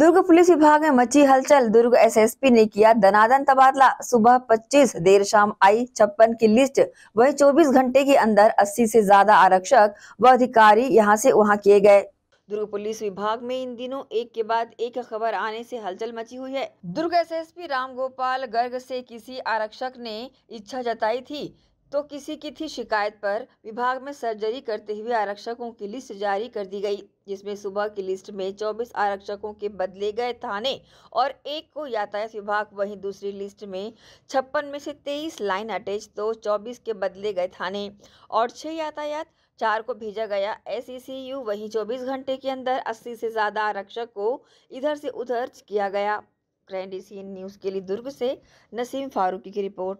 दुर्ग police विभाग में मची हलचल दुर्ग एसएसपी ने किया दनादन तबादला सुबह 25 देर शाम आई छप्पन की लिस्ट वही 24 घंटे के अंदर 80 से ज्यादा आरक्षक व अधिकारी यहां से वहां किए गए दुर्ग पुलिस विभाग में इन दिनों एक के बाद एक खबर आने से हलचल मची हुई है दुर्ग एसएसपी राम गोपाल गर्ग से किसी आरक्षक ने इच्छा जताई थी तो किसी की थी शिकायत पर विभाग में सर्जरी करते हुए आरक्षकों की लिस्ट जारी कर दी गई जिसमें सुबह की लिस्ट में 24 आरक्षकों के बदले गए थाने और एक को यातायात विभाग वहीं दूसरी लिस्ट में छप्पन में से 23 लाइन अटैच तो 24 के बदले गए थाने और छह यातायात चार को भेजा गया एस e वहीं चौबीस घंटे के अंदर अस्सी से ज़्यादा आरक्षक को इधर से उधर किया गया ग्रैंड एशियन न्यूज़ के लिए दुर्ग से नसीम फारूकी की रिपोर्ट